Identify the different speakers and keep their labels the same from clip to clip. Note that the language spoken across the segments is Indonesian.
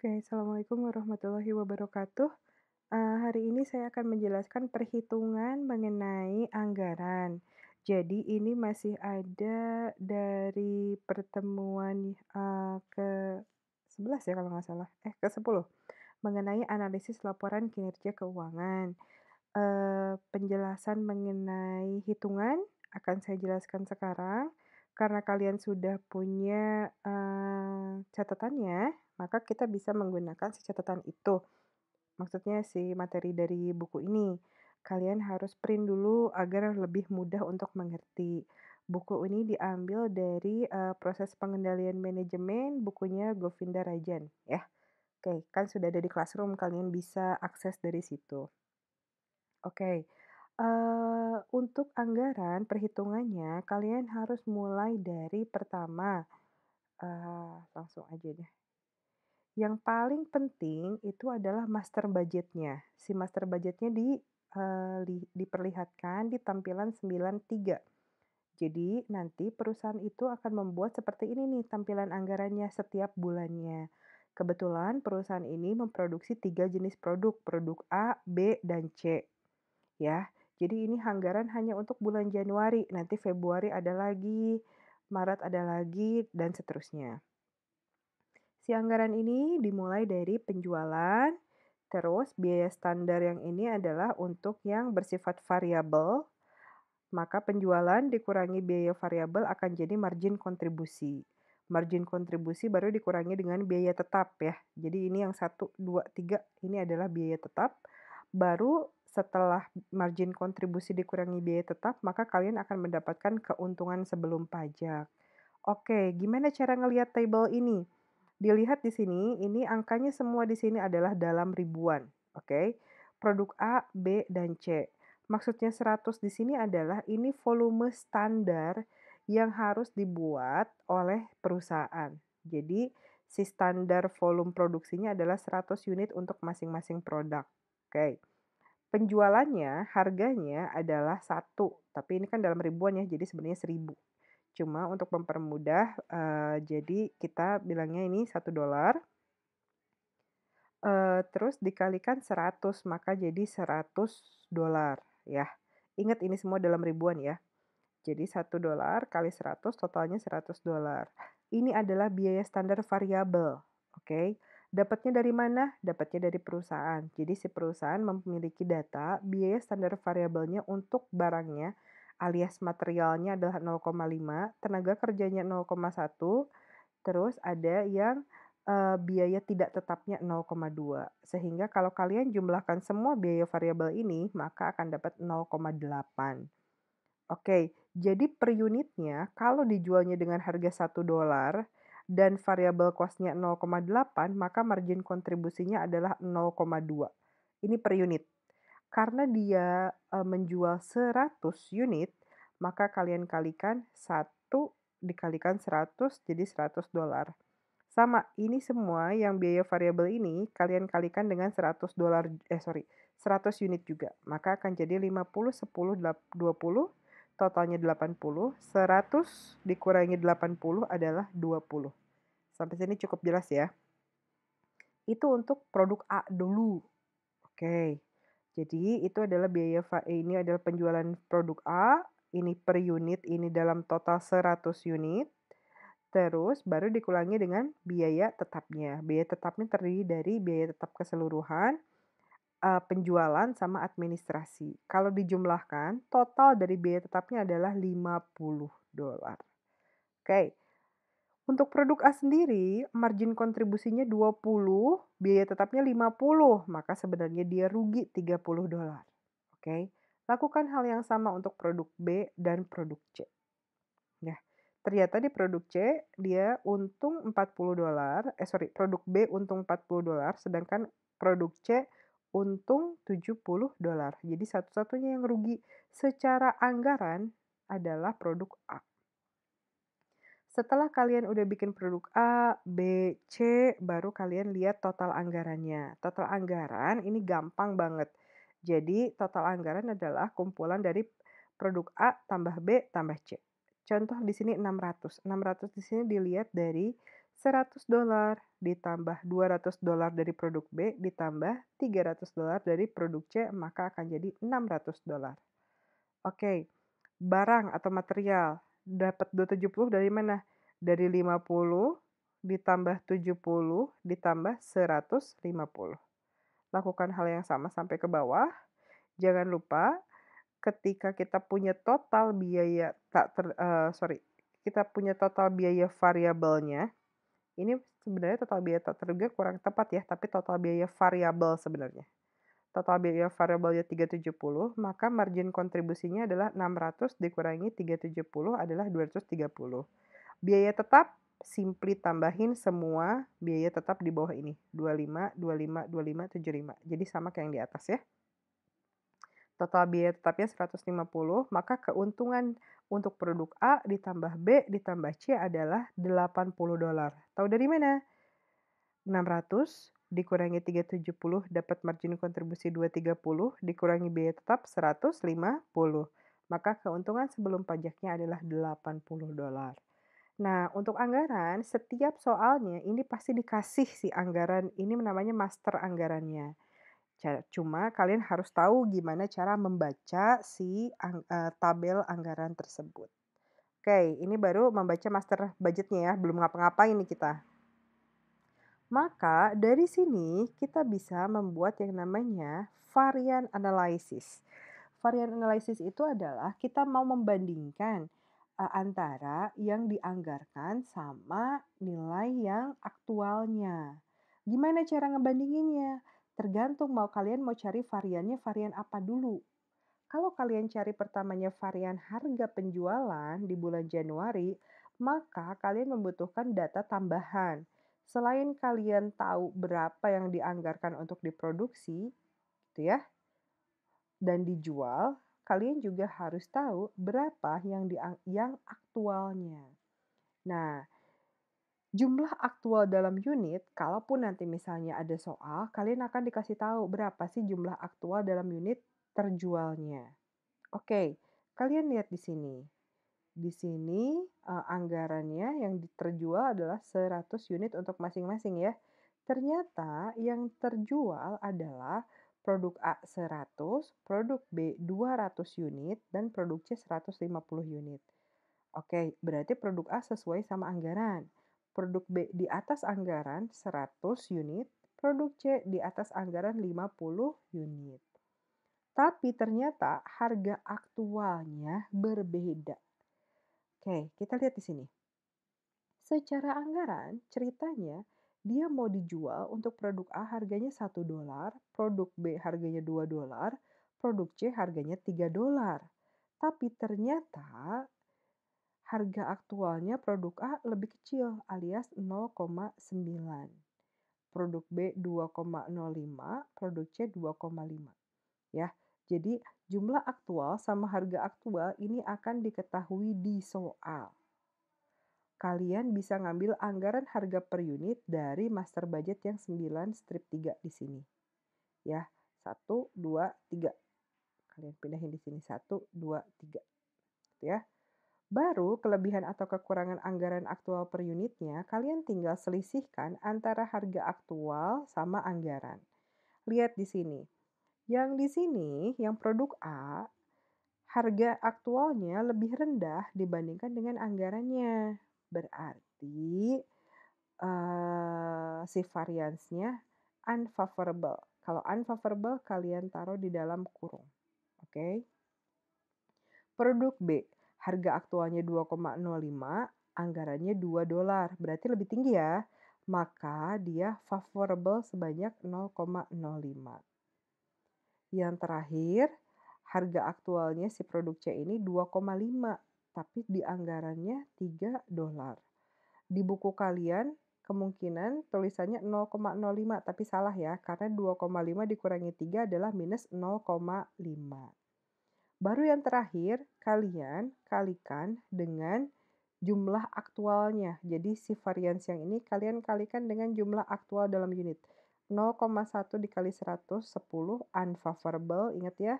Speaker 1: Oke, Assalamualaikum warahmatullahi wabarakatuh. Uh, hari ini saya akan menjelaskan perhitungan mengenai anggaran. Jadi ini masih ada dari pertemuan uh, ke 11 ya kalau nggak salah, eh ke 10 mengenai analisis laporan kinerja keuangan. Uh, penjelasan mengenai hitungan akan saya jelaskan sekarang karena kalian sudah punya uh, catatannya maka kita bisa menggunakan si catatan itu. Maksudnya si materi dari buku ini. Kalian harus print dulu agar lebih mudah untuk mengerti. Buku ini diambil dari uh, proses pengendalian manajemen bukunya Govinda Rajan ya. Oke, kan sudah ada di Classroom, kalian bisa akses dari situ. Oke. Uh, untuk anggaran perhitungannya kalian harus mulai dari pertama uh, langsung aja deh yang paling penting itu adalah master budgetnya. Si master budgetnya di, uh, li- diperlihatkan di tampilan 93. Jadi nanti perusahaan itu akan membuat seperti ini nih tampilan anggarannya setiap bulannya. Kebetulan perusahaan ini memproduksi tiga jenis produk, produk A, B, dan C. Ya, jadi ini anggaran hanya untuk bulan Januari, nanti Februari ada lagi, Maret ada lagi, dan seterusnya alokasi anggaran ini dimulai dari penjualan, terus biaya standar yang ini adalah untuk yang bersifat variabel, maka penjualan dikurangi biaya variabel akan jadi margin kontribusi. Margin kontribusi baru dikurangi dengan biaya tetap ya. Jadi ini yang 1, 2, 3 ini adalah biaya tetap. Baru setelah margin kontribusi dikurangi biaya tetap, maka kalian akan mendapatkan keuntungan sebelum pajak. Oke, gimana cara ngelihat table ini? Dilihat di sini, ini angkanya semua di sini adalah dalam ribuan, oke? Okay? Produk A, B, dan C. Maksudnya 100 di sini adalah ini volume standar yang harus dibuat oleh perusahaan. Jadi si standar volume produksinya adalah 100 unit untuk masing-masing produk. Oke. Okay. Penjualannya harganya adalah satu, tapi ini kan dalam ribuan ya, jadi sebenarnya seribu. Cuma untuk mempermudah, uh, jadi kita bilangnya ini satu uh, terus dikalikan 100 maka jadi $100 ya. Ingat ini semua dalam ribuan ya. Jadi satu dolar kali 100 totalnya $100. Ini adalah biaya standar variabel, oke. Dapatnya dari mana? Dapatnya dari perusahaan. Jadi si perusahaan memiliki data biaya standar variabelnya untuk barangnya alias materialnya adalah 0,5, tenaga kerjanya 0,1, terus ada yang uh, biaya tidak tetapnya 0,2. Sehingga kalau kalian jumlahkan semua biaya variabel ini, maka akan dapat 0,8. Oke, jadi per unitnya kalau dijualnya dengan harga 1 dolar dan variabel kosnya 0,8, maka margin kontribusinya adalah 0,2. Ini per unit. Karena dia eee, menjual 100 unit, maka kalian kalikan 1 dikalikan 100 jadi $100. dolar. Sama, ini semua yang biaya variabel ini kalian kalikan dengan $100 dolar eh sorry, 100 unit juga. Maka akan jadi 50, 10, 20, totalnya 80. 100 dikurangi 80 adalah 20. Sampai sini cukup jelas ya. Itu untuk produk A dulu. Oke. Jadi itu adalah biaya eh, ini adalah penjualan produk A, ini per unit, ini dalam total 100 unit. Terus baru dikurangi dengan biaya tetapnya. Biaya tetapnya terdiri dari biaya tetap keseluruhan, eh, penjualan sama administrasi. Kalau dijumlahkan, total dari biaya tetapnya adalah 50 dolar. Oke. Okay. Untuk produk A sendiri, margin kontribusinya 20, biaya tetapnya 50, maka sebenarnya dia rugi 30 dolar. Oke, lakukan hal yang sama untuk produk B dan produk C. Ya, ternyata di produk C dia untung 40 dolar, eh sorry, produk B untung 40 dolar, sedangkan produk C untung 70 dolar. Jadi satu-satunya yang rugi secara anggaran adalah produk A. Setelah kalian udah bikin produk A, B, C, baru kalian lihat total anggarannya. Total anggaran ini gampang banget. Jadi total anggaran adalah kumpulan dari produk A tambah B tambah C. Contoh di sini 600. 600 di sini dilihat dari 100 dolar ditambah 200 dolar dari produk B ditambah 300 dolar dari produk C maka akan jadi 600 dolar. Oke, barang atau material dapat 270 dari mana? Dari 50 ditambah 70 ditambah 150. Lakukan hal yang sama sampai ke bawah. Jangan lupa ketika kita punya total biaya tak ter, uh, sorry kita punya total biaya variabelnya ini sebenarnya total biaya tak terduga kurang tepat ya tapi total biaya variabel sebenarnya total biaya variabelnya 370, maka margin kontribusinya adalah 600 dikurangi 370 adalah 230. Biaya tetap simply tambahin semua biaya tetap di bawah ini, 25, 25, 25, 75. Jadi sama kayak yang di atas ya. Total biaya tetapnya 150, maka keuntungan untuk produk A ditambah B ditambah C adalah 80 dolar. Tahu dari mana? 600 dikurangi 370 dapat margin kontribusi 230 dikurangi biaya tetap 150. Maka keuntungan sebelum pajaknya adalah 80 dolar. Nah, untuk anggaran, setiap soalnya ini pasti dikasih si anggaran, ini namanya master anggarannya. Cuma kalian harus tahu gimana cara membaca si e, tabel anggaran tersebut. Oke, ini baru membaca master budgetnya ya, belum ngapa-ngapain ini kita. Maka dari sini kita bisa membuat yang namanya varian analisis. Varian analisis itu adalah kita mau membandingkan e, antara yang dianggarkan sama nilai yang aktualnya. Gimana cara ngebandinginnya? Tergantung mau kalian mau cari variannya varian apa dulu. Kalau kalian cari pertamanya varian harga penjualan di bulan Januari, maka kalian membutuhkan data tambahan selain kalian tahu berapa yang dianggarkan untuk diproduksi, gitu ya, dan dijual, kalian juga harus tahu berapa yang di, yang aktualnya. Nah, jumlah aktual dalam unit, kalaupun nanti misalnya ada soal, kalian akan dikasih tahu berapa sih jumlah aktual dalam unit terjualnya. Oke, kalian lihat di sini. Di sini, uh, anggarannya yang terjual adalah 100 unit untuk masing-masing ya. Ternyata yang terjual adalah produk A 100, produk B 200 unit, dan produk C 150 unit. Oke, berarti produk A sesuai sama anggaran, produk B di atas anggaran 100 unit, produk C di atas anggaran 50 unit. Tapi ternyata harga aktualnya berbeda. Oke, kita lihat di sini. Secara anggaran, ceritanya dia mau dijual untuk produk A harganya 1 dolar, produk B harganya 2 dolar, produk C harganya 3 dolar. Tapi ternyata harga aktualnya produk A lebih kecil alias 0,9. Produk B 2,05, produk C 2,5. Ya, jadi jumlah aktual sama harga aktual ini akan diketahui di soal. Kalian bisa ngambil anggaran harga per unit dari master budget yang 9 strip 3 di sini. Ya, 1, 2, 3. Kalian pindahin di sini 1, 2, 3. Ya. Baru kelebihan atau kekurangan anggaran aktual per unitnya, kalian tinggal selisihkan antara harga aktual sama anggaran. Lihat di sini. Yang di sini, yang produk A, harga aktualnya lebih rendah dibandingkan dengan anggarannya. Berarti uh, si variansnya unfavorable. Kalau unfavorable kalian taruh di dalam kurung. Oke. Okay? Produk B, harga aktualnya 2,05, anggarannya 2 dolar. Berarti lebih tinggi ya. Maka dia favorable sebanyak 0,05. Yang terakhir, harga aktualnya si produk C ini 2,5 tapi di anggarannya 3 dolar. Di buku kalian kemungkinan tulisannya 0,05 tapi salah ya karena 2,5 dikurangi 3 adalah minus 0,5. Baru yang terakhir, kalian kalikan dengan jumlah aktualnya. Jadi si varians yang ini kalian kalikan dengan jumlah aktual dalam unit. 0,1 dikali 100, 10, unfavorable, ingat ya.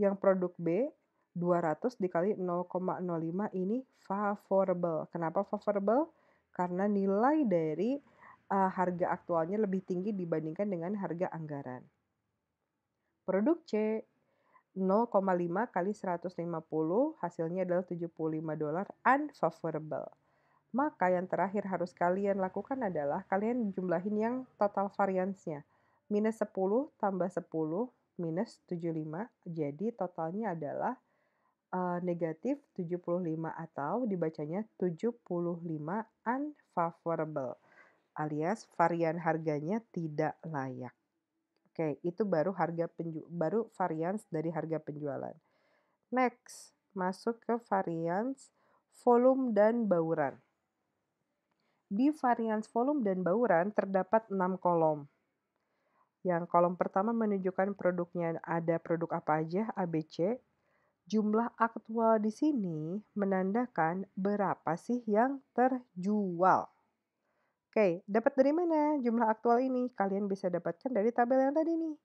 Speaker 1: Yang produk B, 200 dikali 0,05 ini favorable. Kenapa favorable? Karena nilai dari uh, harga aktualnya lebih tinggi dibandingkan dengan harga anggaran. Produk C 0,5 kali 150 hasilnya adalah 75 dolar unfavorable. Maka yang terakhir harus kalian lakukan adalah kalian jumlahin yang total variansnya. Minus 10 tambah 10 minus 75. Jadi totalnya adalah uh, negatif 75 atau dibacanya 75 unfavorable alias varian harganya tidak layak. Oke, itu baru harga penju baru varians dari harga penjualan. Next, masuk ke varians volume dan bauran. Di varians volume dan bauran terdapat 6 kolom. Yang kolom pertama menunjukkan produknya ada produk apa aja ABC. Jumlah aktual di sini menandakan berapa sih yang terjual. Oke, dapat dari mana jumlah aktual ini? Kalian bisa dapatkan dari tabel yang tadi nih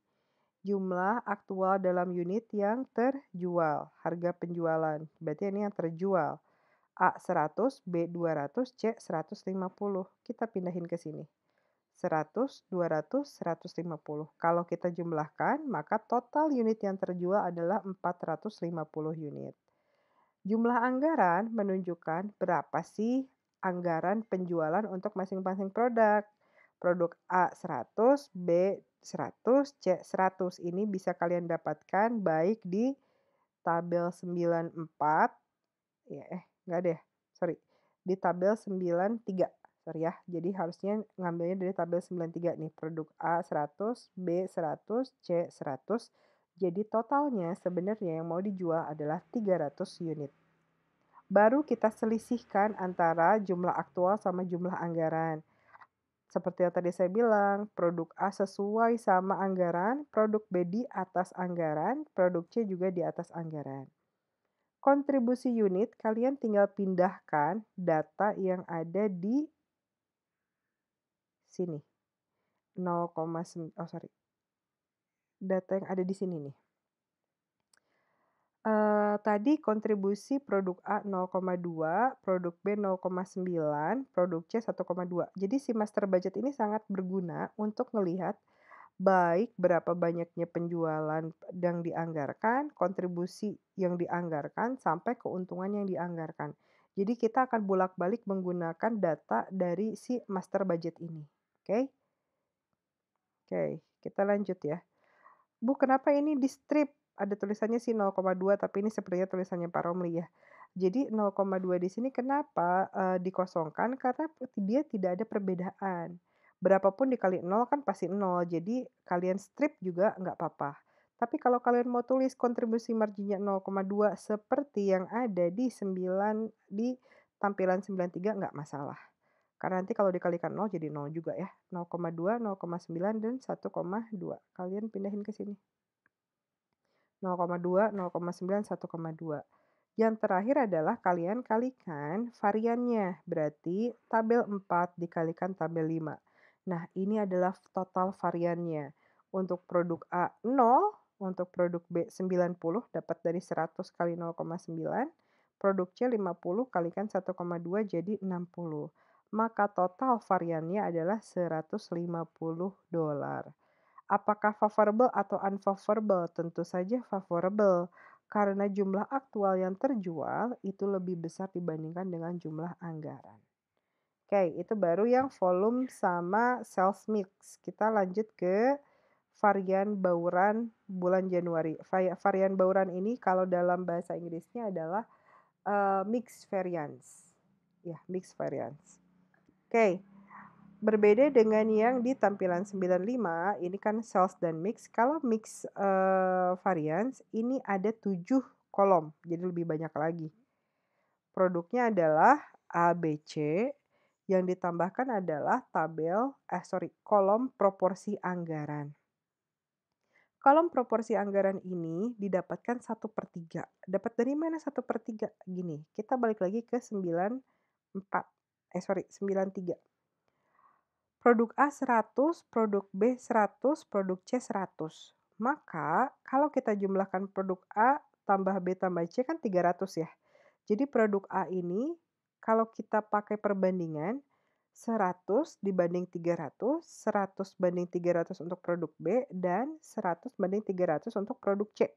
Speaker 1: jumlah aktual dalam unit yang terjual, harga penjualan. Berarti ini yang terjual. A 100, B 200, C 150. Kita pindahin ke sini. 100, 200, 150. Kalau kita jumlahkan, maka total unit yang terjual adalah 450 unit. Jumlah anggaran menunjukkan berapa sih anggaran penjualan untuk masing-masing produk. Produk A 100, B 100, C 100. Ini bisa kalian dapatkan baik di tabel 94 ya eh Nggak deh, sorry. Di tabel 93. Sorry ya. Jadi harusnya ngambilnya dari tabel 93 nih. Produk A 100, B 100, C 100. Jadi totalnya sebenarnya yang mau dijual adalah 300 unit. Baru kita selisihkan antara jumlah aktual sama jumlah anggaran. Seperti yang tadi saya bilang, produk A sesuai sama anggaran, produk B di atas anggaran, produk C juga di atas anggaran kontribusi unit, kalian tinggal pindahkan data yang ada di sini. 0,9 oh sorry. Data yang ada di sini nih. Uh, tadi kontribusi produk A 0,2, produk B 0,9, produk C 1,2. Jadi si master budget ini sangat berguna untuk melihat baik berapa banyaknya penjualan yang dianggarkan, kontribusi yang dianggarkan, sampai keuntungan yang dianggarkan. Jadi kita akan bolak-balik menggunakan data dari si master budget ini. Oke. Okay? Oke, okay, kita lanjut ya. Bu, kenapa ini di strip? Ada tulisannya si 0,2 tapi ini sepertinya tulisannya Pak Romli ya. Jadi 0,2 di sini kenapa uh, dikosongkan? Karena dia tidak ada perbedaan berapapun dikali nol kan pasti nol Jadi kalian strip juga nggak apa-apa. Tapi kalau kalian mau tulis kontribusi marginnya 0,2 seperti yang ada di 9 di tampilan 93 nggak masalah. Karena nanti kalau dikalikan 0 jadi 0 juga ya. 0,2, 0,9, dan 1,2. Kalian pindahin ke sini. 0,2, 0,9, 1,2. Yang terakhir adalah kalian kalikan variannya. Berarti tabel 4 dikalikan tabel 5. Nah, ini adalah total variannya. Untuk produk A 0, untuk produk B 90 dapat dari 100 kali 0,9, produk C 50 kalikan 1,2 jadi 60. Maka total variannya adalah 150 dolar. Apakah favorable atau unfavorable? Tentu saja favorable karena jumlah aktual yang terjual itu lebih besar dibandingkan dengan jumlah anggaran. Oke, itu baru yang volume sama sales mix. Kita lanjut ke varian bauran bulan Januari. Varian bauran ini kalau dalam bahasa Inggrisnya adalah uh, eh, mix variance. Ya, yeah, mix variance. Oke. Okay. Berbeda dengan yang di tampilan 95, ini kan sales dan mix. Kalau mix uh, variance ini ada 7 kolom, jadi lebih banyak lagi. Produknya adalah ABC, yang ditambahkan adalah tabel, eh sorry, kolom proporsi anggaran. Kolom proporsi anggaran ini didapatkan 1 per 3. Dapat dari mana 1 per 3? Gini, kita balik lagi ke 94. Eh sorry, 93. Produk A 100, produk B 100, produk C 100. Maka kalau kita jumlahkan produk A tambah B tambah C kan 300 ya. Jadi produk A ini kalau kita pakai perbandingan 100 dibanding 300, 100 banding 300 untuk produk B dan 100 banding 300 untuk produk C.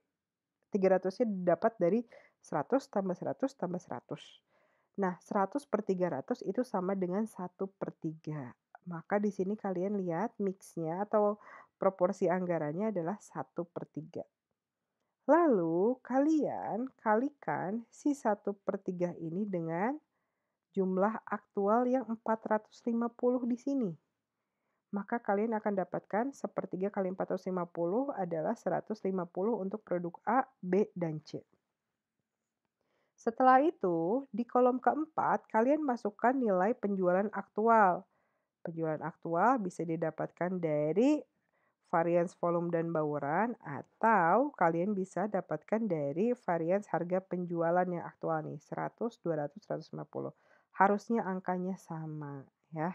Speaker 1: 300-nya didapat dari 100 tambah 100 tambah 100. Nah, 100 per 300 itu sama dengan 1 per 3. Maka di sini kalian lihat mixnya atau proporsi anggarannya adalah 1 per 3. Lalu kalian kalikan si 1 per 3 ini dengan jumlah aktual yang 450 di sini. Maka kalian akan dapatkan sepertiga kali 450 adalah 150 untuk produk A, B, dan C. Setelah itu, di kolom keempat, kalian masukkan nilai penjualan aktual. Penjualan aktual bisa didapatkan dari varians volume dan bauran atau kalian bisa dapatkan dari varians harga penjualan yang aktual nih 100, 200, 150 harusnya angkanya sama ya.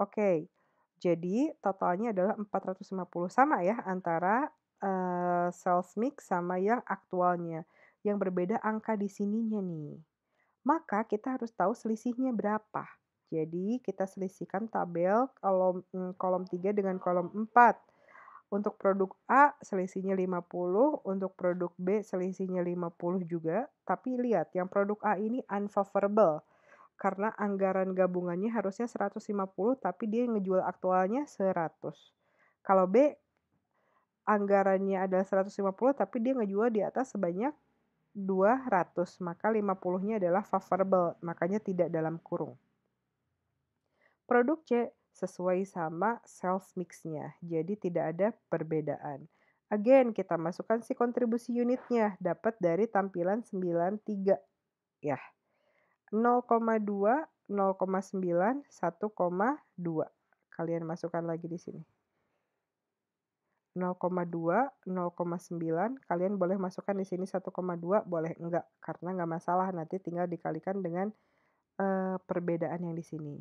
Speaker 1: Oke, jadi totalnya adalah 450 sama ya antara uh, sales mix sama yang aktualnya. Yang berbeda angka di sininya nih. Maka kita harus tahu selisihnya berapa. Jadi kita selisihkan tabel kolom, mm, kolom 3 dengan kolom 4. Untuk produk A selisihnya 50, untuk produk B selisihnya 50 juga. Tapi lihat, yang produk A ini unfavorable karena anggaran gabungannya harusnya 150 tapi dia ngejual aktualnya 100. Kalau B anggarannya adalah 150 tapi dia ngejual di atas sebanyak 200, maka 50-nya adalah favorable, makanya tidak dalam kurung. Produk C sesuai sama sales mix-nya, jadi tidak ada perbedaan. Again, kita masukkan si kontribusi unitnya dapat dari tampilan 93. Ya. 0,2, 0,9, 1,2. Kalian masukkan lagi di sini. 0,2, 0,9, kalian boleh masukkan di sini 1,2, boleh enggak, karena enggak masalah, nanti tinggal dikalikan dengan uh, perbedaan yang di sini.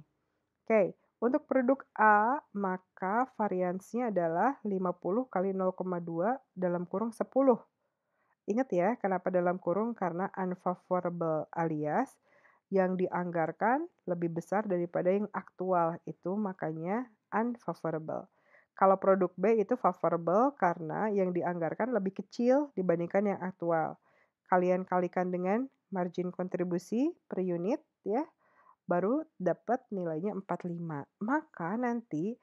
Speaker 1: Oke, okay. untuk produk A, maka variansnya adalah 50 kali 0,2 dalam kurung 10. Ingat ya, kenapa dalam kurung? Karena unfavorable alias yang dianggarkan lebih besar daripada yang aktual. Itu makanya unfavorable. Kalau produk B itu favorable karena yang dianggarkan lebih kecil dibandingkan yang aktual. Kalian kalikan dengan margin kontribusi per unit ya, baru dapat nilainya 45. Maka nanti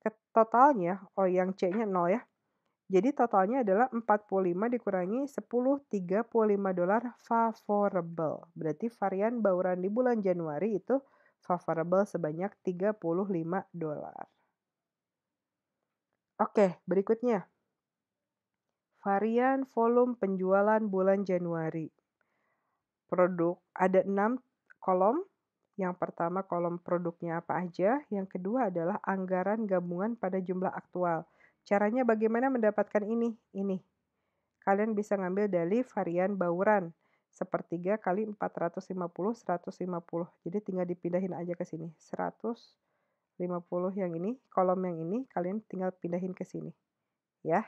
Speaker 1: ke totalnya, oh yang C-nya 0 ya, jadi totalnya adalah 45 dikurangi 10 35 dolar favorable. Berarti varian bauran di bulan Januari itu favorable sebanyak 35 dolar. Oke, berikutnya. Varian volume penjualan bulan Januari. Produk ada 6 kolom. Yang pertama kolom produknya apa aja, yang kedua adalah anggaran gabungan pada jumlah aktual. Caranya bagaimana mendapatkan ini? Ini. Kalian bisa ngambil dari varian bauran. Sepertiga kali 450, 150. Jadi tinggal dipindahin aja ke sini. 150 yang ini, kolom yang ini, kalian tinggal pindahin ke sini. Ya.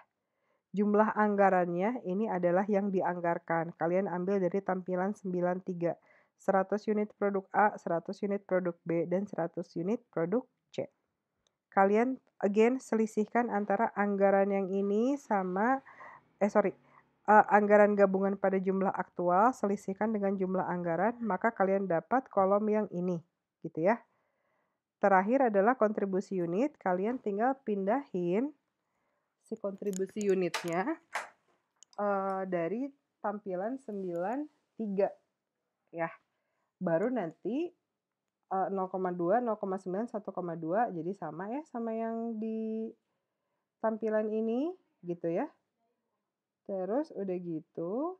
Speaker 1: Jumlah anggarannya ini adalah yang dianggarkan. Kalian ambil dari tampilan 93. 100 unit produk A, 100 unit produk B, dan 100 unit produk kalian again selisihkan antara anggaran yang ini sama eh sorry uh, anggaran gabungan pada jumlah aktual selisihkan dengan jumlah anggaran maka kalian dapat kolom yang ini gitu ya terakhir adalah kontribusi unit kalian tinggal pindahin si kontribusi unitnya uh, dari tampilan 93 ya baru nanti uh, 0,2, 0,9, 1,2 jadi sama ya sama yang di tampilan ini gitu ya. Terus udah gitu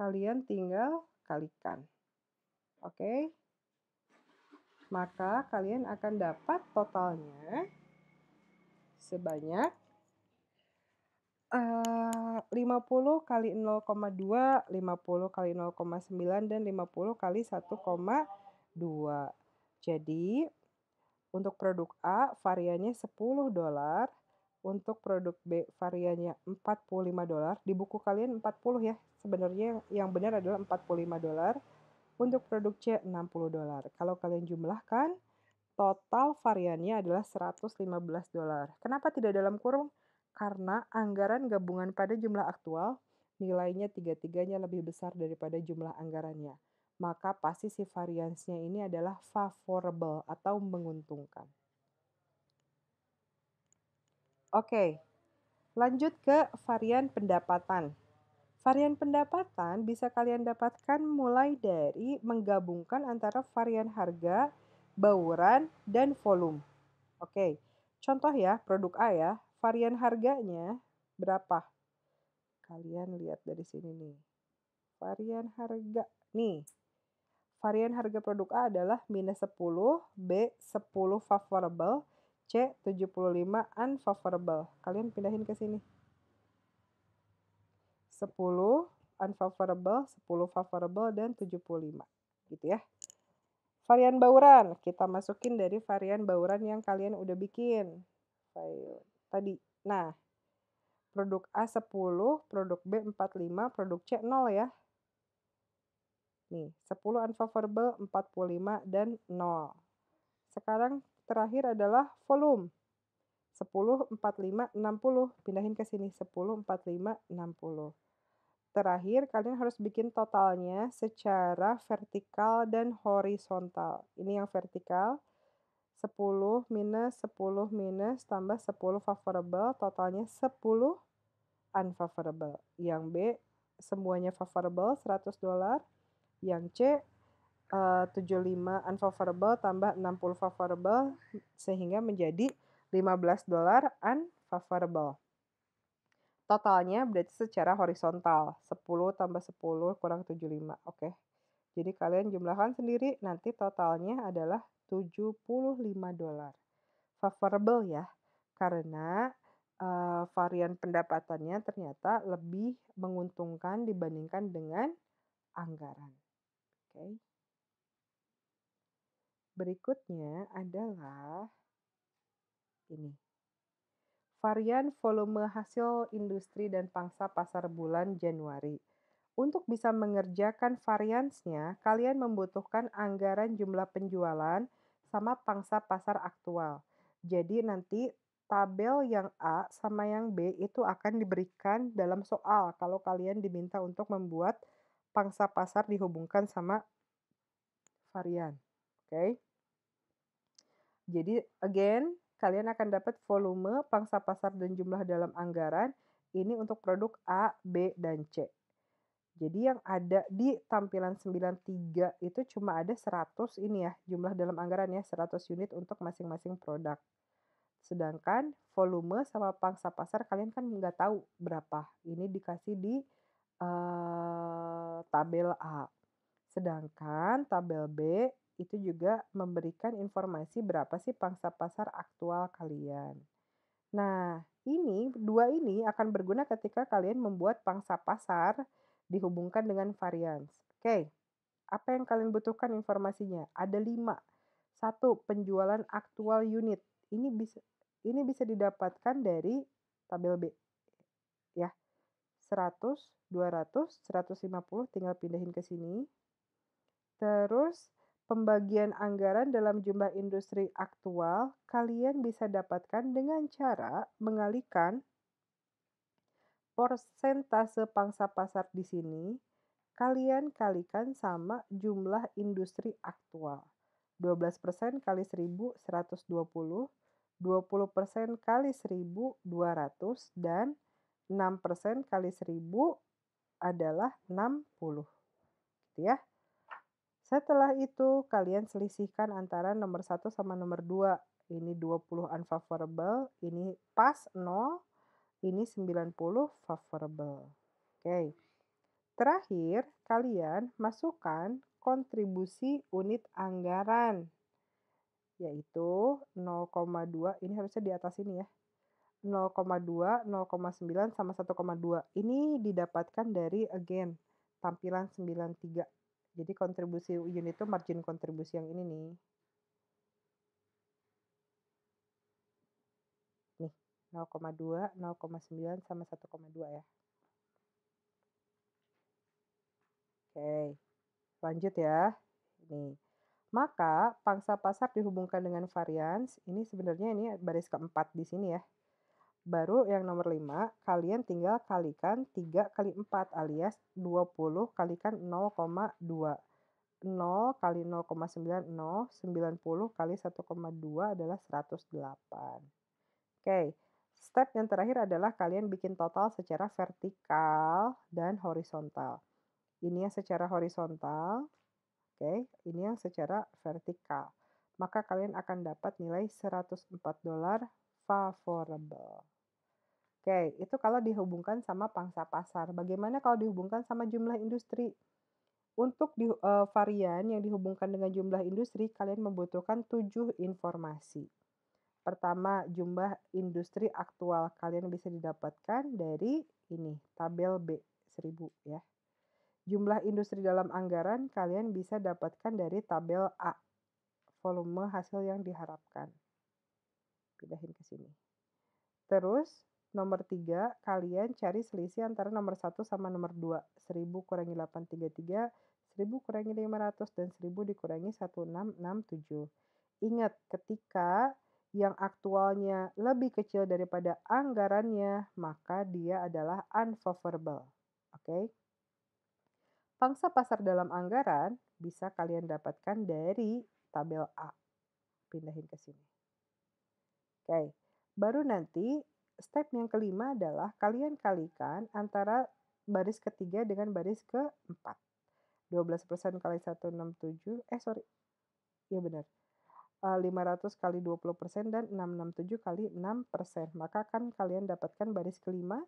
Speaker 1: kalian tinggal kalikan. Oke. Okay? Maka kalian akan dapat totalnya sebanyak 50 eh, kali 0,2, 50 kali 0,9 dan 50 kali 1,2. Jadi untuk produk A variannya 10 dolar, untuk produk B variannya 45 dolar. Di buku kalian 40 ya. Sebenarnya yang benar adalah 45 dolar. Untuk produk C 60 dolar. Kalau kalian jumlahkan total variannya adalah 115 dolar. Kenapa tidak dalam kurung? karena anggaran gabungan pada jumlah aktual nilainya tiga-tiganya lebih besar daripada jumlah anggarannya. Maka pasti si variansnya ini adalah favorable atau menguntungkan. Oke, lanjut ke varian pendapatan. Varian pendapatan bisa kalian dapatkan mulai dari menggabungkan antara varian harga, bauran, dan volume. Oke, contoh ya, produk A ya, varian harganya berapa? Kalian lihat dari sini nih. Varian harga nih. Varian harga produk A adalah minus 10, B 10 favorable, C 75 unfavorable. Kalian pindahin ke sini. 10 unfavorable, 10 favorable, dan 75. Gitu ya. Varian bauran, kita masukin dari varian bauran yang kalian udah bikin. File tadi. Nah, produk A 10, produk B 45, produk C 0 ya. Nih, 10 unfavorable, 45, dan 0. Sekarang terakhir adalah volume. 10, 45, 60. Pindahin ke sini, 10, 45, 60. Terakhir, kalian harus bikin totalnya secara vertikal dan horizontal. Ini yang vertikal, 10 minus 10 minus tambah 10 favorable totalnya 10 unfavorable. Yang B semuanya favorable 100 dolar. Yang C eh, uh, 75 unfavorable tambah 60 favorable sehingga menjadi 15 dolar unfavorable. Totalnya berarti secara horizontal 10 tambah 10 kurang 75. Oke. Okay. Jadi kalian jumlahkan sendiri nanti totalnya adalah 75 dolar. Favorable ya, karena uh, varian pendapatannya ternyata lebih menguntungkan dibandingkan dengan anggaran. Oke. Okay. Berikutnya adalah ini. Varian volume hasil industri dan pangsa pasar bulan Januari untuk bisa mengerjakan variansnya, kalian membutuhkan anggaran jumlah penjualan sama pangsa pasar aktual. Jadi nanti tabel yang A sama yang B itu akan diberikan dalam soal kalau kalian diminta untuk membuat pangsa pasar dihubungkan sama varian. Oke. Okay? Jadi again, kalian akan dapat volume, pangsa pasar dan jumlah dalam anggaran ini untuk produk A, B, dan C. Jadi yang ada di tampilan 93 itu cuma ada 100 ini ya, jumlah dalam anggaran ya, 100 unit untuk masing-masing produk. Sedangkan volume sama pangsa pasar kalian kan nggak tahu berapa. Ini dikasih di uh, tabel A. Sedangkan tabel B itu juga memberikan informasi berapa sih pangsa pasar aktual kalian. Nah, ini dua ini akan berguna ketika kalian membuat pangsa pasar dihubungkan dengan varians. Oke, apa yang kalian butuhkan informasinya? Ada lima. Satu, penjualan aktual unit. Ini bisa ini bisa didapatkan dari tabel B. Ya. 100, 200, 150 tinggal pindahin ke sini. Terus pembagian anggaran dalam jumlah industri aktual kalian bisa dapatkan dengan cara mengalihkan persentase pangsa pasar di sini, kalian kalikan sama jumlah industri aktual. 12% kali 1000 120, 20% kali 1000 200 dan 6% kali 1000 adalah 60. Gitu ya. Setelah itu kalian selisihkan antara nomor 1 sama nomor 2. Ini 20 unfavorable, ini pas 0, ini 90 favorable. Oke. Terakhir, kalian masukkan kontribusi unit anggaran yaitu 0,2 ini harusnya di atas ini ya 0,2, 0,9 sama 1,2 ini didapatkan dari again tampilan 93 jadi kontribusi unit itu margin kontribusi yang ini nih 0,2, 0,9 sama 1,2 ya. Oke, lanjut ya. Ini. Maka pangsa pasar dihubungkan dengan varians. Ini sebenarnya ini baris keempat di sini ya. Baru yang nomor 5, kalian tinggal kalikan 3 kali 4 alias 20 kalikan 0,2. 0 kali 0,9, 0, 90 kali 1,2 adalah 108. Oke, okay. Step yang terakhir adalah kalian bikin total secara vertikal dan horizontal. Ini yang secara horizontal, oke, okay, ini yang secara vertikal. Maka kalian akan dapat nilai 104 dolar favorable. Oke, okay, itu kalau dihubungkan sama pangsa pasar. Bagaimana kalau dihubungkan sama jumlah industri? Untuk di, uh, varian yang dihubungkan dengan jumlah industri, kalian membutuhkan tujuh informasi. Pertama, jumlah industri aktual kalian bisa didapatkan dari ini, tabel B 1000 ya. Jumlah industri dalam anggaran kalian bisa dapatkan dari tabel A, volume hasil yang diharapkan. Pindahin ke sini. Terus, nomor 3, kalian cari selisih antara nomor 1 sama nomor 2. 1000 kurangi 833, 1000 kurangi 500, dan 1000 dikurangi 1667. Ingat, ketika yang aktualnya lebih kecil daripada anggarannya, maka dia adalah unfavorable. Oke. Pangsa pasar dalam anggaran bisa kalian dapatkan dari tabel A. Pindahin ke sini. Oke. Baru nanti step yang kelima adalah kalian kalikan antara baris ketiga dengan baris keempat. 12% kali 167, eh sorry, ya benar, 500 eh, kali 20% dan 667 kali 6%. Maka kan kalian dapatkan baris kelima.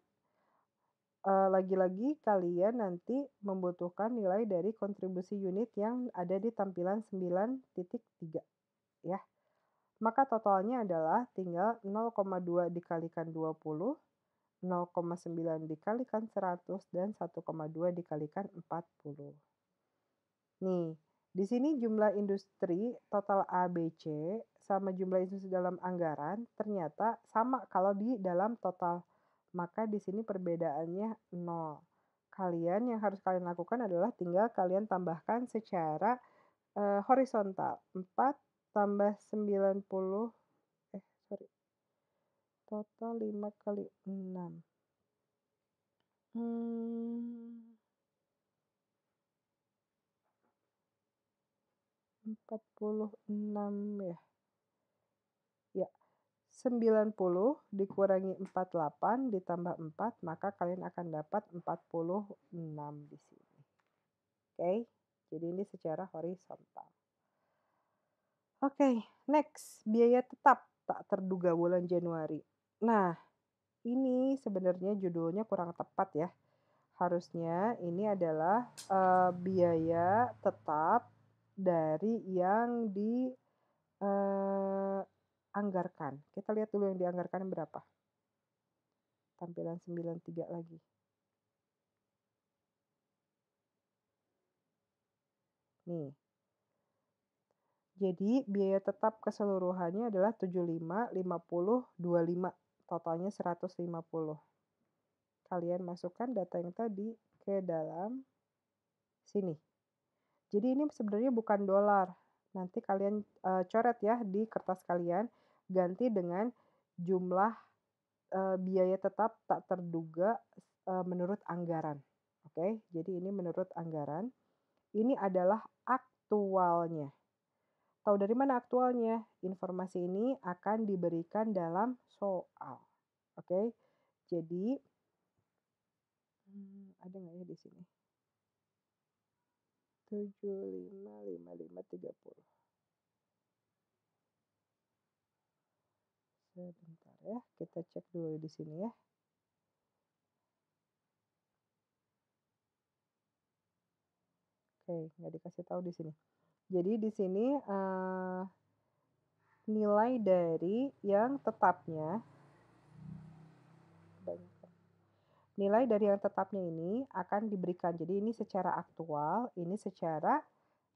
Speaker 1: Eh, lagi-lagi kalian nanti membutuhkan nilai dari kontribusi unit yang ada di tampilan 9.3 ya. Maka totalnya adalah tinggal 0,2 dikalikan 20, 0,9 dikalikan 100, dan 1,2 dikalikan 40. Nih, di sini jumlah industri total ABC sama jumlah industri dalam anggaran ternyata sama kalau di dalam total. Maka di sini perbedaannya 0. Kalian yang harus kalian lakukan adalah tinggal kalian tambahkan secara e, horizontal. 4 tambah 90 eh sorry. Total 5 kali 6. Hmm 46 ya. Ya, 90 dikurangi 48 ditambah 4, maka kalian akan dapat 46 di sini. Oke, jadi ini secara horizontal. Oke, next, biaya tetap tak terduga bulan Januari. Nah, ini sebenarnya judulnya kurang tepat ya. Harusnya ini adalah uh, biaya tetap dari yang di uh, anggarkan. Kita lihat dulu yang dianggarkan berapa. Tampilan 93 lagi. Nih. Jadi biaya tetap keseluruhannya adalah 75, 50, 25. Totalnya 150. Kalian masukkan data yang tadi ke dalam sini. Jadi ini sebenarnya bukan dolar. Nanti kalian e, coret ya di kertas kalian, ganti dengan jumlah e, biaya tetap tak terduga e, menurut anggaran. Oke, jadi ini menurut anggaran. Ini adalah aktualnya. Tahu dari mana aktualnya? Informasi ini akan diberikan dalam soal. Oke, jadi hmm, ada nggak ya di sini? tujuh lima lima lima tiga puluh sebentar ya kita cek dulu di sini ya Oke, nggak dikasih tahu di sini. Jadi di sini uh, nilai dari yang tetapnya Nilai dari yang tetapnya ini akan diberikan. Jadi ini secara aktual, ini secara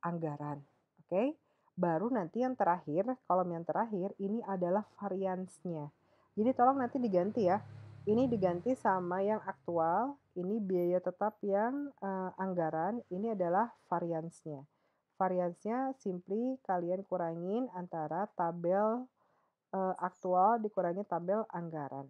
Speaker 1: anggaran. Oke. Okay? Baru nanti yang terakhir, kolom yang terakhir ini adalah variansnya. Jadi tolong nanti diganti ya. Ini diganti sama yang aktual, ini biaya tetap yang uh, anggaran, ini adalah variansnya. Variansnya simply kalian kurangin antara tabel uh, aktual dikurangi tabel anggaran.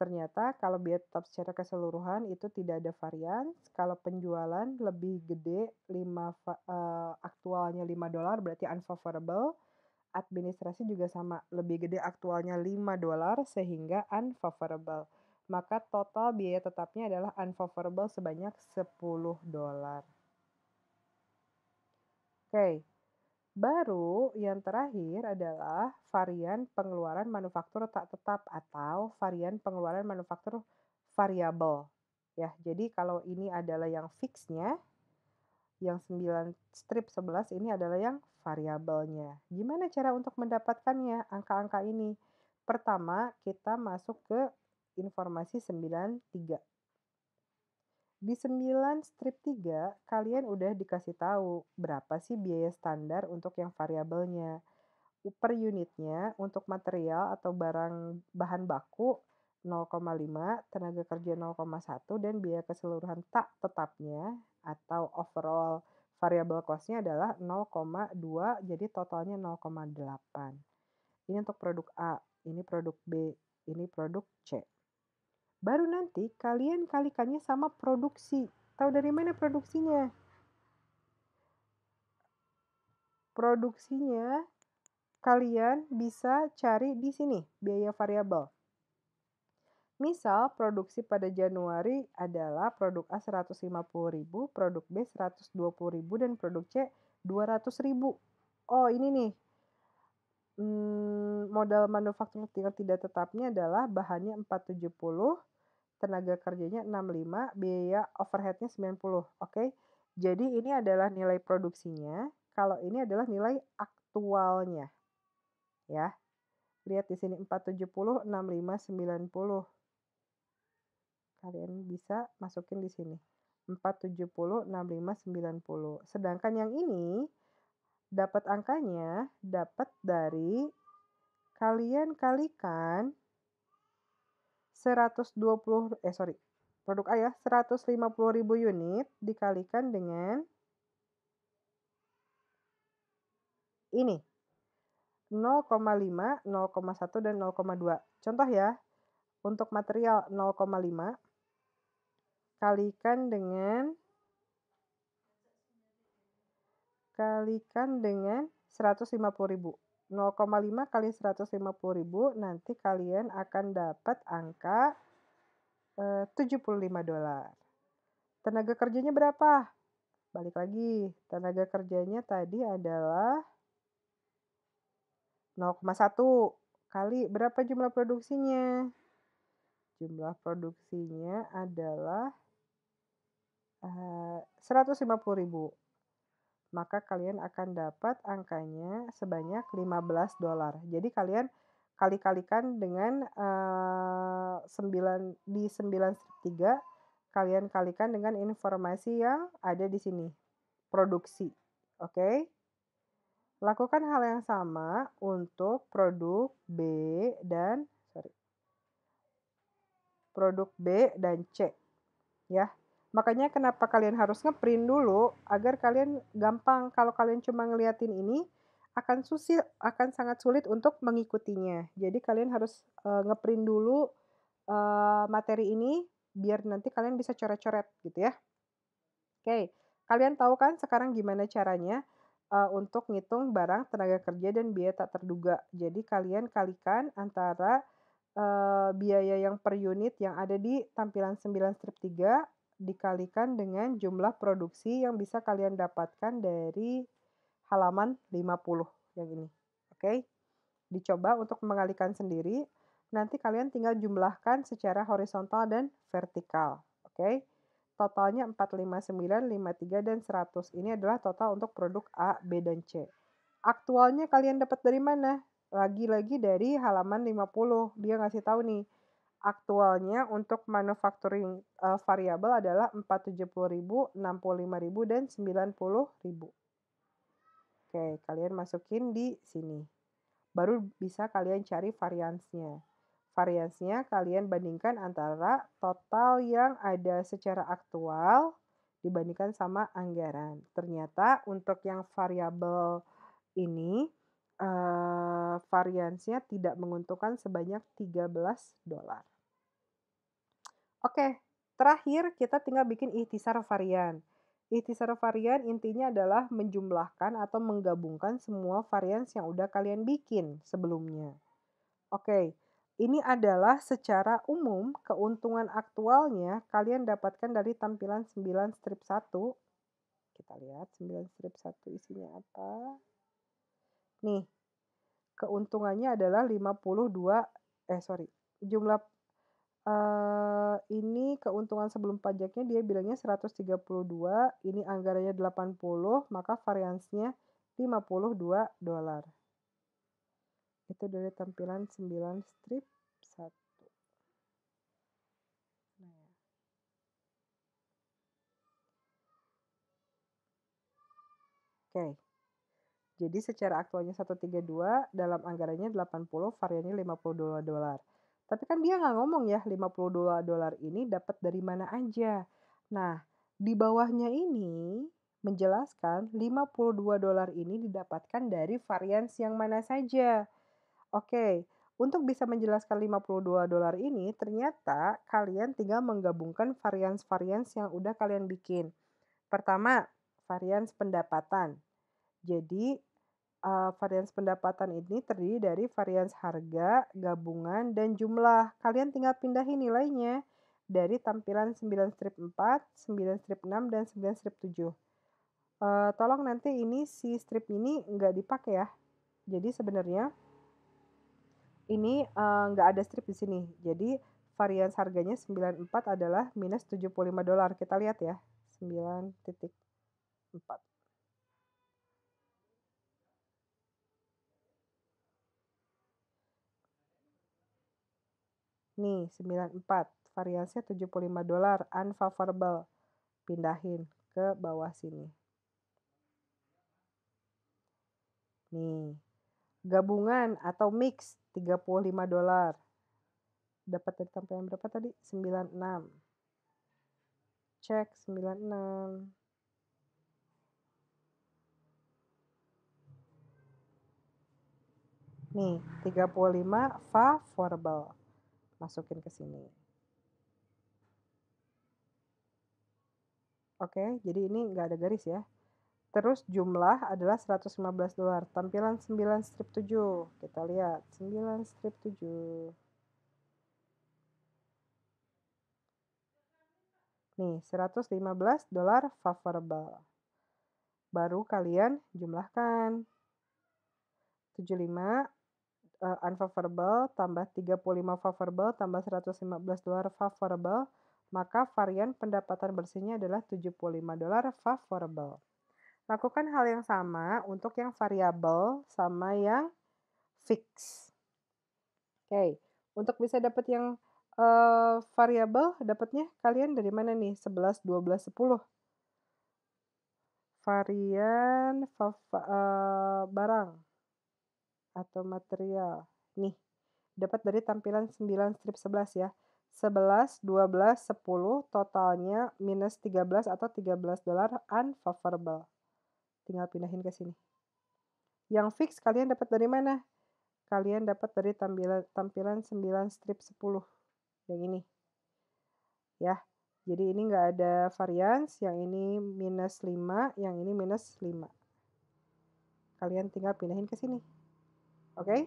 Speaker 1: Ternyata kalau biaya tetap secara keseluruhan itu tidak ada varian, kalau penjualan lebih gede 5 uh, eh, aktualnya 5 dolar berarti unfavorable. Administrasi juga sama, lebih gede aktualnya 5 dolar sehingga unfavorable. Maka total biaya tetapnya adalah unfavorable sebanyak 10 dolar. Oke, okay. Baru yang terakhir adalah varian pengeluaran manufaktur tak tetap atau varian pengeluaran manufaktur variabel. Ya, jadi kalau ini adalah yang fixnya, yang 9 strip 11 ini adalah yang variabelnya. Gimana cara untuk mendapatkannya angka-angka ini? Pertama, kita masuk ke informasi 93. Di 9 strip 3, kalian udah dikasih tahu berapa sih biaya standar untuk yang variabelnya. Per unitnya untuk material atau barang bahan baku 0,5, tenaga kerja 0,1, dan biaya keseluruhan tak tetapnya atau overall variabel costnya adalah 0,2, jadi totalnya 0,8. Ini untuk produk A, ini produk B, ini produk C. Baru nanti kalian kalikannya sama produksi. Tahu dari mana produksinya? Produksinya kalian bisa cari di sini biaya variabel. Misal produksi pada Januari adalah produk A 150.000, produk B 120.000 dan produk C 200.000. Oh, ini nih. Hmm, modal manufaktur tinggal tidak tetapnya adalah bahannya 470, tenaga kerjanya 65, biaya overheadnya 90. Oke, okay? jadi ini adalah nilai produksinya. Kalau ini adalah nilai aktualnya, ya. Lihat di sini 470, 65, 90. Kalian bisa masukin di sini. 470, 65, 90. Sedangkan yang ini dapat angkanya dapat dari kalian kalikan 120 eh sorry produk A ya 150.000 unit dikalikan dengan ini 0,5, 0,1 dan 0,2. Contoh ya, untuk material 0,5 kalikan dengan kalikan dengan 150.000. 0,5 kali 150.000 ribu nanti kalian akan dapat angka eh, uh, 75 dolar. Tenaga kerjanya berapa? Balik lagi, tenaga kerjanya tadi adalah 0,1 kali berapa jumlah produksinya? Jumlah produksinya adalah uh, puluh ribu maka kalian akan dapat angkanya sebanyak 15 dolar. Jadi kalian kali-kalikan dengan uh, eh, 9 di 9 strip 3 kalian kalikan dengan informasi yang ada di sini. Produksi. Oke. Okay? Lakukan hal yang sama untuk produk B dan sorry, produk B dan C. Ya, Makanya kenapa kalian harus ngeprint dulu agar kalian gampang kalau kalian cuma ngeliatin ini akan susil akan sangat sulit untuk mengikutinya. Jadi kalian harus e, ngeprint dulu e, materi ini biar nanti kalian bisa coret-coret gitu ya. Oke, kalian tahu kan sekarang gimana caranya? e, untuk ngitung barang tenaga kerja dan biaya tak terduga. Jadi kalian kalikan antara uh, biaya yang per unit yang ada di tampilan 9 strip 3 dikalikan dengan jumlah produksi yang bisa kalian dapatkan dari halaman 50 yang ini. Oke. Dicoba untuk mengalikan sendiri. Nanti kalian tinggal jumlahkan secara horizontal dan vertikal. Oke. Totalnya 459, 53 dan 100. Ini adalah total untuk produk A, B dan C. Aktualnya kalian dapat dari mana? Lagi-lagi dari halaman 50. Dia ngasih tahu nih aktualnya untuk manufacturing uh, variabel adalah 470.000, 65.000 dan 90.000. Oke, kalian masukin di sini. Baru bisa kalian cari variansnya. Variansnya kalian bandingkan antara total yang ada secara aktual dibandingkan sama anggaran. Ternyata untuk yang variabel ini uh, variansnya tidak menguntungkan sebanyak 13 dolar. Oke, terakhir kita tinggal bikin ikhtisar varian. Ikhtisar varian intinya adalah menjumlahkan atau menggabungkan semua varian yang udah kalian bikin sebelumnya. Oke, ini adalah secara umum keuntungan aktualnya kalian dapatkan dari tampilan 9 strip 1. Kita lihat 9 strip 1 isinya apa. Nih, keuntungannya adalah 52 eh sorry, jumlah Uh, ini keuntungan sebelum pajaknya dia bilangnya 132, ini anggarannya 80, maka variansnya $52. dolar. Itu dari tampilan 9 strip 1. Nah. Ya. Oke. Jadi secara aktualnya 132, dalam anggarannya 80, variannya $52. dolar. Tapi kan dia nggak ngomong ya 50 dolar ini dapat dari mana aja. Nah, di bawahnya ini menjelaskan 52 dolar ini didapatkan dari varians yang mana saja. Oke, untuk bisa menjelaskan 52 dolar ini ternyata kalian tinggal menggabungkan varians varian yang udah kalian bikin. Pertama, varians pendapatan. Jadi uh, varians pendapatan ini terdiri dari varians harga, gabungan, dan jumlah. Kalian tinggal pindahin nilainya dari tampilan 9 strip 4, 9 strip 6, dan 9 strip 7. Uh, eh, tolong nanti ini si strip ini nggak dipakai ya. Jadi sebenarnya ini uh, nggak ada strip di sini. Jadi varians harganya 94 adalah minus 75 dolar. Kita lihat ya. 9.4. Nih, 94. Variasinya 75 dolar, unfavorable. Pindahin ke bawah sini. Nih, gabungan atau mix 35 dolar. Dapat dari tampilan berapa tadi? 96. Cek 96. Nih, 35 favorable masukin ke sini. Oke, jadi ini nggak ada garis ya. Terus jumlah adalah 115 dolar. Tampilan 9 strip 7. Kita lihat. 9 strip 7. Nih, 115 dolar favorable. Baru kalian jumlahkan. 75 uh, unfavorable tambah 35 favorable tambah 115 dolar favorable, maka varian pendapatan bersihnya adalah 75 dolar favorable. Lakukan hal yang sama untuk yang variabel sama yang fix. Oke, okay. untuk bisa dapat yang uh, eh, variabel dapatnya kalian dari mana nih? 11, 12, 10. Varian uh, barang atau material. Nih, dapat dari tampilan 9 strip 11 ya. 11, 12, 10, totalnya minus 13 atau 13 dolar unfavorable. Tinggal pindahin ke sini. Yang fix kalian dapat dari mana? Kalian dapat dari tampilan, tampilan 9 strip 10. Yang ini. Ya, jadi ini nggak ada varians, yang ini minus 5, yang ini minus 5. Kalian tinggal pindahin ke sini. Oke? Okay?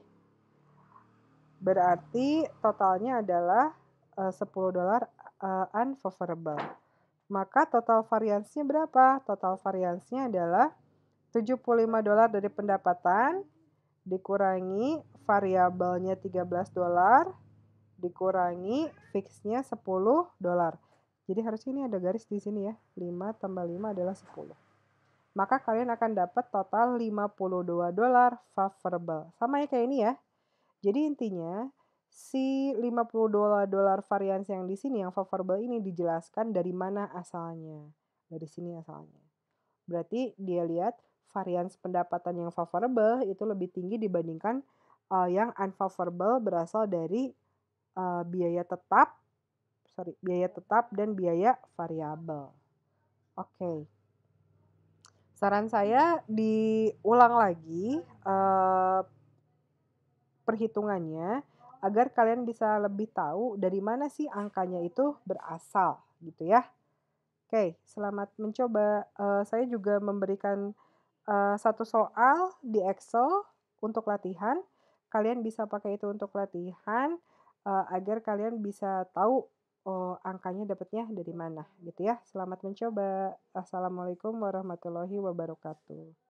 Speaker 1: Berarti totalnya adalah eh, uh, 10 dolar uh, unfavorable. Maka total variansnya berapa? Total variansnya adalah 75 dolar dari pendapatan dikurangi variabelnya 13 dolar dikurangi fixnya 10 dolar. Jadi harusnya ini ada garis di sini ya. 5 tambah 5 adalah 10 maka kalian akan dapat total 52 dolar favorable. Sama ya kayak ini ya. Jadi intinya si 52 dolar variansi yang di sini yang favorable ini dijelaskan dari mana asalnya. Dari sini asalnya. Berarti dia lihat varians pendapatan yang favorable itu lebih tinggi dibandingkan uh, yang unfavorable berasal dari uh, biaya tetap sorry biaya tetap dan biaya variabel. Oke. Okay. Saran saya diulang lagi uh, perhitungannya agar kalian bisa lebih tahu dari mana sih angkanya itu berasal gitu ya. Oke, selamat mencoba. Uh, saya juga memberikan uh, satu soal di Excel untuk latihan. Kalian bisa pakai itu untuk latihan uh, agar kalian bisa tahu oh, angkanya dapatnya dari mana gitu ya. Selamat mencoba. Assalamualaikum warahmatullahi wabarakatuh.